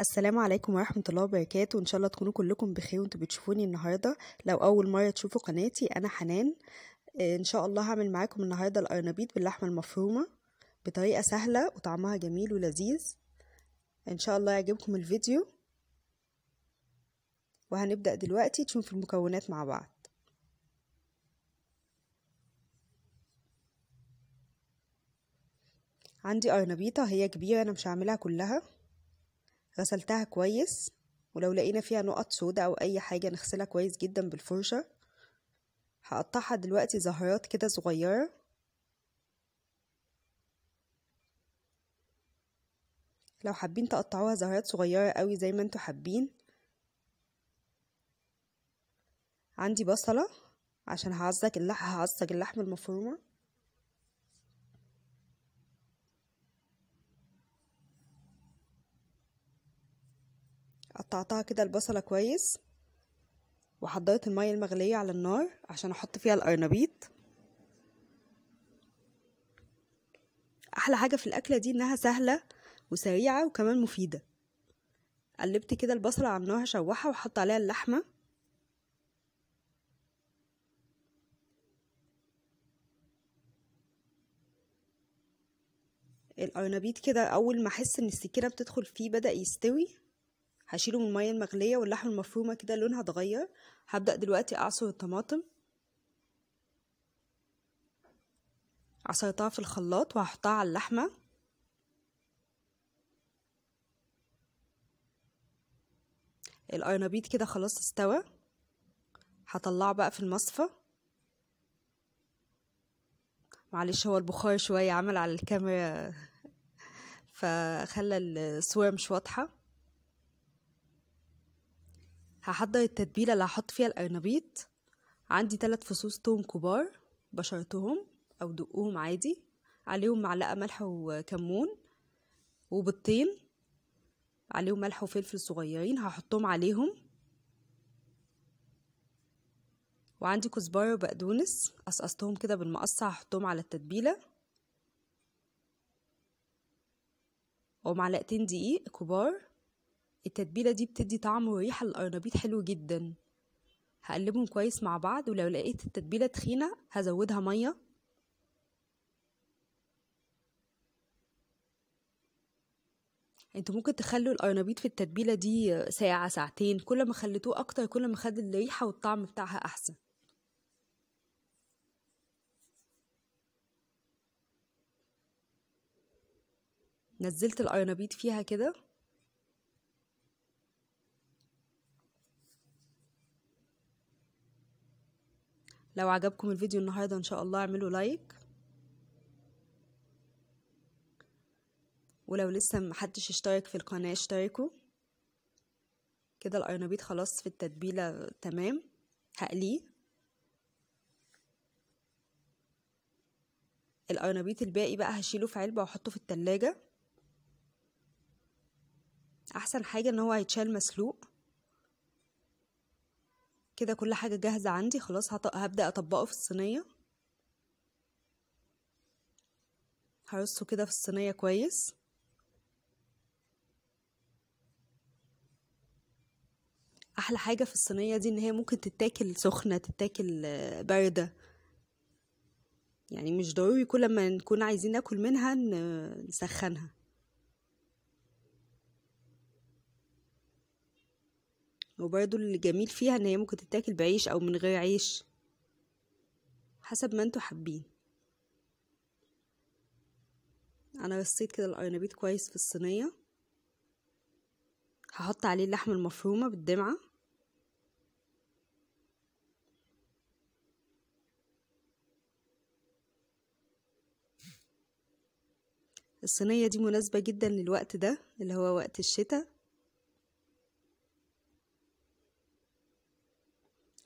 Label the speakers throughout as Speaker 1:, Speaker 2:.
Speaker 1: السلام عليكم ورحمة الله وبركاته وإن شاء الله تكونوا كلكم بخير وانتوا بتشوفوني النهاردة لو أول مرة تشوفوا قناتي أنا حنان آه، إن شاء الله هعمل معاكم النهاردة القرنبيط باللحمة المفرومة بطريقة سهلة وطعمها جميل ولذيذ إن شاء الله يعجبكم الفيديو وهنبدأ دلوقتي تشوف المكونات مع بعض عندي قرنبيطة هي كبيرة أنا مش هعملها كلها غسلتها كويس ولو لقينا فيها نقط سودة أو أي حاجة نغسلها كويس جدا بالفرشة هقطعها دلوقتي زهرات كده صغيرة لو حابين تقطعوها زهرات صغيرة قوي زي ما انتوا حابين عندي بصلة عشان هعصج اللحم هعصج اللحمة المفرومة قطعتها كده البصلة كويس وحضرت المية المغلية على النار عشان احط فيها القرنبيط احلى حاجة في الاكلة دي انها سهلة وسريعة وكمان مفيدة قلبت كده البصلة على النار هشوحها وحط عليها اللحمة القرنبيط كده اول ما احس ان السكينة بتدخل فيه بدأ يستوي هشيله من المية المغلية واللحمة المفرومة كده لونها اتغير هبدأ دلوقتي أعصر الطماطم عصرتها في الخلاط وهحطها على اللحمة القرنبيط كده خلاص استوى هطلعه بقى في المصفى معلش هو البخار شوية عمل على الكاميرا فخلى الصورة مش واضحة هحضر التتبيله اللي هحط فيها القرنبيط عندي ثلاث فصوص توم كبار بشرتهم او دقهم عادي عليهم معلقه ملح وكمون وبطين عليهم ملح وفلفل صغيرين هحطهم عليهم وعندي كزبره وبقدونس قصقصتهم كده بالمقص هحطهم على التتبيله ومعلقتين دقيق كبار التتبيلة دي بتدي طعم وريحة للقرنبيط حلو جدا هقلبهم كويس مع بعض ولو لقيت التتبيلة تخينة هزودها مية انتوا ممكن تخلوا القرنبيط في التتبيلة دي ساعة ساعتين كل ما خليتوه اكتر كل ما خد الريحة والطعم بتاعها احسن نزلت القرنبيط فيها كده لو عجبكم الفيديو النهاردة ان شاء الله اعملوا لايك ولو لسه محدش اشترك في القناة اشتركوا كده القرنبيط خلاص في التتبيلة تمام هقليه القرنبيط الباقي بقى هشيله في علبة واحطه في التلاجة احسن حاجة ان هو هيتشال مسلوق كده كل حاجة جاهزة عندي خلاص هبدأ أطبقه في الصينية هرصه كده في الصينية كويس أحلى حاجة في الصينية دي إن هي ممكن تتاكل سخنة تتاكل آه، باردة يعني مش ضروري كل ما نكون عايزين ناكل منها نسخنها وبرضو الجميل فيها ان هي ممكن تتاكل بعيش او من غير عيش حسب ما انتوا حابين انا رصيت كده القرنبيط كويس في الصينيه هحط عليه اللحمه المفرومه بالدمعه الصينية دي مناسبة جدا للوقت ده اللي هو وقت الشتاء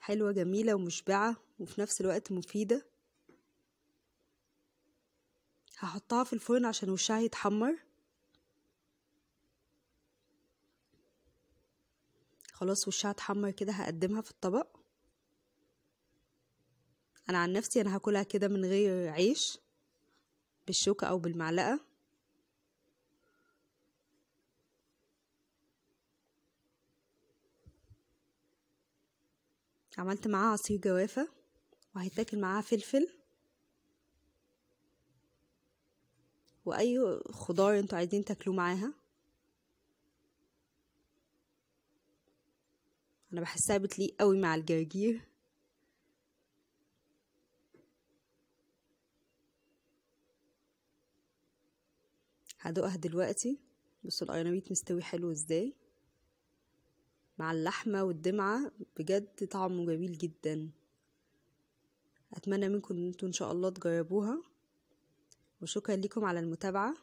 Speaker 1: حلوة جميلة ومشبعة وفي نفس الوقت مفيدة هحطها في الفرن عشان وشها يتحمر خلاص وشها اتحمر كده هقدمها في الطبق انا عن نفسي انا هاكلها كده من غير عيش بالشوكة او بالمعلقة عملت معاها عصير جوافة وهيتاكل معاها فلفل واي خضار انتوا عايزين تاكلوه معاها انا بحسها بتليق قوي مع الجرجير هدوقها دلوقتي بصوا القرنبيط مستوي حلو ازاي مع اللحمة والدمعة بجد طعمه جميل جدا أتمنى منكم إن انتوا إن شاء الله تجربوها وشكرا لكم على المتابعة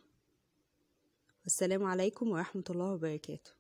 Speaker 1: والسلام عليكم ورحمة الله وبركاته